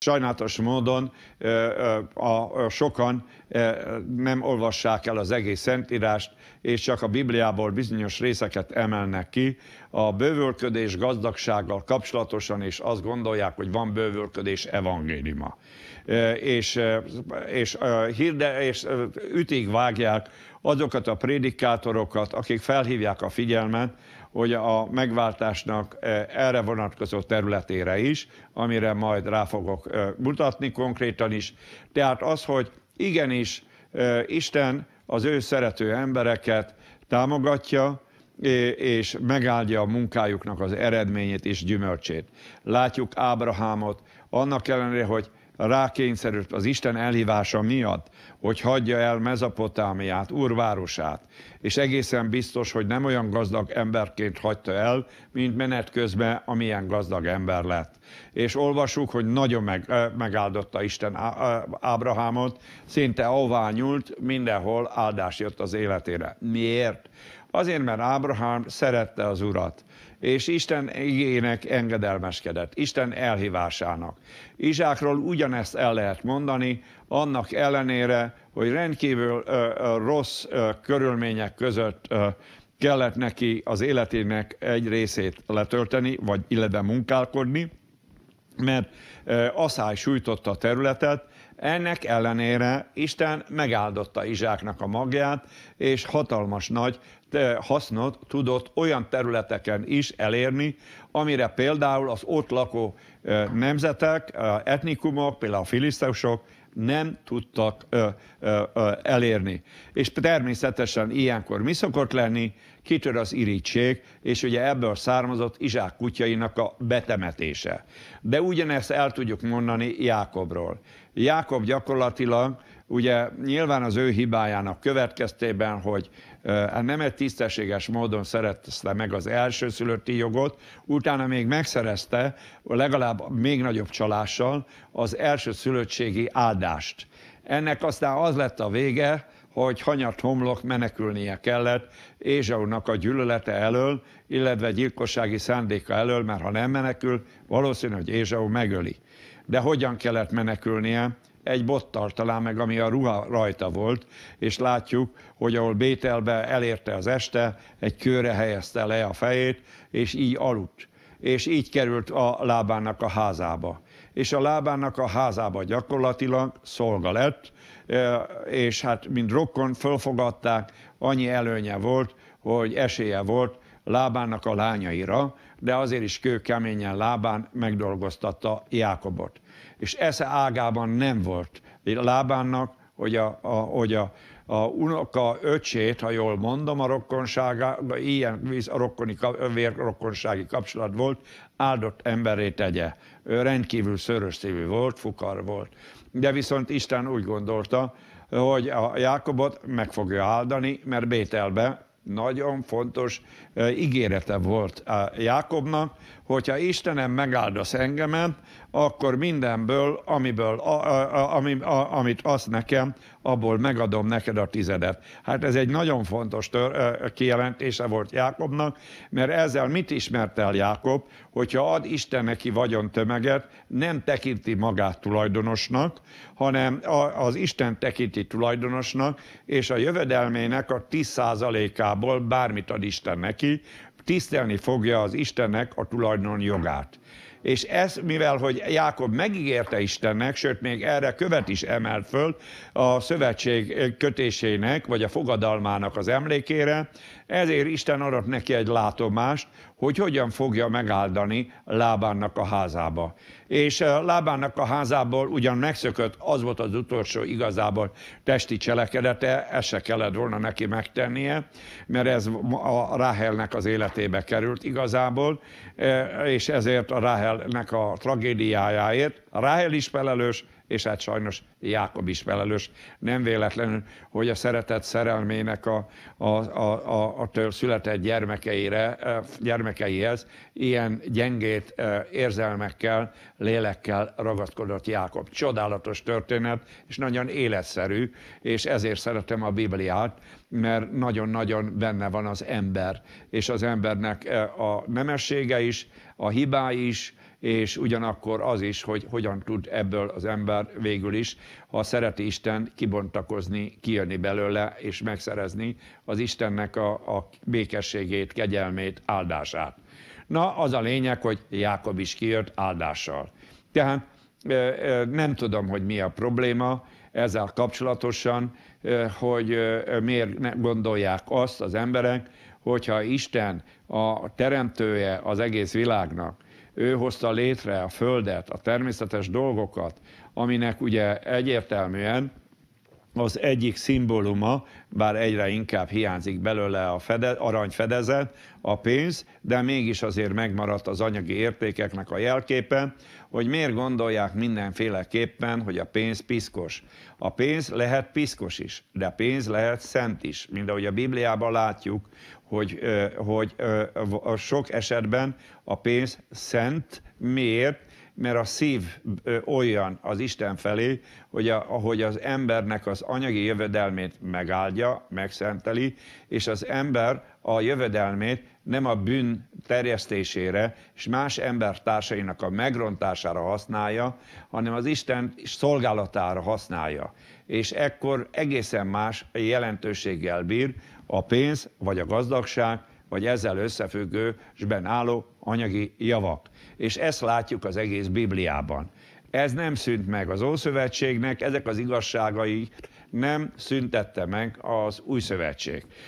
Sajnálatos módon a sokan nem olvassák el az egész Szentírást, és csak a Bibliából bizonyos részeket emelnek ki. A bővölködés gazdagsággal kapcsolatosan, és azt gondolják, hogy van bővölködés evangéliuma. És, és, hirde, és ütig vágják azokat a prédikátorokat, akik felhívják a figyelmet hogy a megváltásnak e, erre vonatkozó területére is, amire majd rá fogok e, mutatni konkrétan is. Tehát az, hogy igenis e, Isten az ő szerető embereket támogatja, és megáldja a munkájuknak az eredményét és gyümölcsét. Látjuk Ábrahámot, annak ellenére, hogy rákényszerült az Isten elhívása miatt, hogy hagyja el Mezopotámiát, urvárosát, és egészen biztos, hogy nem olyan gazdag emberként hagyta el, mint menet közben, amilyen gazdag ember lett. És olvasuk, hogy nagyon meg, megáldotta Isten Ábrahámot, szinte nyúlt, mindenhol áldás jött az életére. Miért? Azért, mert Ábrahám szerette az urat és Isten igének engedelmeskedett, Isten elhívásának. Izsákról ugyanezt el lehet mondani, annak ellenére, hogy rendkívül ö, ö, rossz ö, körülmények között ö, kellett neki az életének egy részét letölteni, vagy illetve munkálkodni, mert ö, asszály sújtotta a területet, ennek ellenére Isten megáldotta Izsáknak a magját, és hatalmas nagy hasznot tudott olyan területeken is elérni, amire például az ott lakó nemzetek, etnikumok, például a filiszteusok nem tudtak elérni. És természetesen ilyenkor mi szokott lenni? Kitör az irítség, és ugye ebből származott Izsák kutyainak a betemetése. De ugyanezt el tudjuk mondani Jákobról. Jákob gyakorlatilag Ugye nyilván az ő hibájának következtében, hogy hát nem egy tisztességes módon szerezte meg az elsőszülötti jogot, utána még megszerezte legalább még nagyobb csalással az elsőszülöttségi áldást. Ennek aztán az lett a vége, hogy hanyat homlok menekülnie kellett Ézsaúnak a gyűlölete elől, illetve gyilkossági szándéka elől, mert ha nem menekül, valószínű, hogy Ézsau megöli. De hogyan kellett menekülnie? egy bottal talán meg, ami a ruha rajta volt, és látjuk, hogy ahol Bételbe elérte az este, egy kőre helyezte le a fejét, és így aludt. És így került a lábának a házába. És a lábának a házába gyakorlatilag szolga lett, és hát mind rokkon fölfogadták, annyi előnye volt, hogy esélye volt Lábának a lányaira, de azért is kőkeményen lábán megdolgoztatta Jákobot. És esze ágában nem volt lábának, hogy a, a, hogy a a unoka öcsét, ha jól mondom, a rokonsága, ilyen víz, a rokoni, vérrokonsági kapcsolat volt, áldott emberé tegye. Ő rendkívül szörös szívű volt, fukar volt. De viszont Isten úgy gondolta, hogy a Jákobot meg fogja áldani, mert Bételbe nagyon fontos ígérete volt Jákobnak, hogyha Istenem megáldasz engemet, akkor mindenből, amiből, a, a, ami, a, amit azt nekem, abból megadom neked a tizedet. Hát ez egy nagyon fontos tör, kijelentése volt Jákobnak, mert ezzel mit ismert el Jákob, hogyha ad Isten neki vagyon tömeget, nem tekinti magát tulajdonosnak, hanem az Isten tekinti tulajdonosnak, és a jövedelmének a 10%-át magából, bármit ad Isten neki, tisztelni fogja az Istennek a tulajdon jogát és ez, mivel hogy Jákob megígérte Istennek, sőt még erre követ is emel föl a szövetség kötésének, vagy a fogadalmának az emlékére, ezért Isten adott neki egy látomást, hogy hogyan fogja megáldani Lábánnak a házába. És eh, Lábánnak a házából ugyan megszökött, az volt az utolsó igazából testi cselekedete, ezt se kellett volna neki megtennie, mert ez a Ráhelnek az életébe került igazából, eh, és ezért a Ráhel Izraelnek a tragédiájáért. Ráhel is felelős, és hát sajnos Jákob is felelős. Nem véletlenül, hogy a szeretet szerelmének a, a, a, a, a től született gyermekeire, eh, gyermekeihez ilyen gyengét eh, érzelmekkel, lélekkel ragaszkodott Jákob. Csodálatos történet, és nagyon életszerű, és ezért szeretem a Bibliát, mert nagyon-nagyon benne van az ember, és az embernek eh, a nemessége is, a hibái is, és ugyanakkor az is, hogy hogyan tud ebből az ember végül is, ha szereti Isten, kibontakozni, kijönni belőle, és megszerezni az Istennek a, a békességét, kegyelmét, áldását. Na, az a lényeg, hogy Jákob is kijött áldással. Tehát nem tudom, hogy mi a probléma ezzel kapcsolatosan, hogy miért gondolják azt az emberek, hogyha Isten a teremtője az egész világnak, ő hozta létre a Földet, a természetes dolgokat, aminek ugye egyértelműen az egyik szimbóluma, bár egyre inkább hiányzik belőle a fede, aranyfedezet, a pénz, de mégis azért megmaradt az anyagi értékeknek a jelképe, hogy miért gondolják mindenféleképpen, hogy a pénz piszkos. A pénz lehet piszkos is, de pénz lehet szent is, mint ahogy a Bibliában látjuk, hogy, hogy sok esetben a pénz szent. Miért? mert a szív olyan az Isten felé, hogy a, ahogy az embernek az anyagi jövedelmét megáldja, megszenteli, és az ember a jövedelmét nem a bűn terjesztésére és más embertársainak a megrontására használja, hanem az Isten szolgálatára használja. És ekkor egészen más jelentőséggel bír a pénz vagy a gazdagság, vagy ezzel összefüggő, és álló anyagi javak. És ezt látjuk az egész Bibliában. Ez nem szűnt meg az Ószövetségnek, ezek az igazságai nem szüntette meg az Új Szövetség.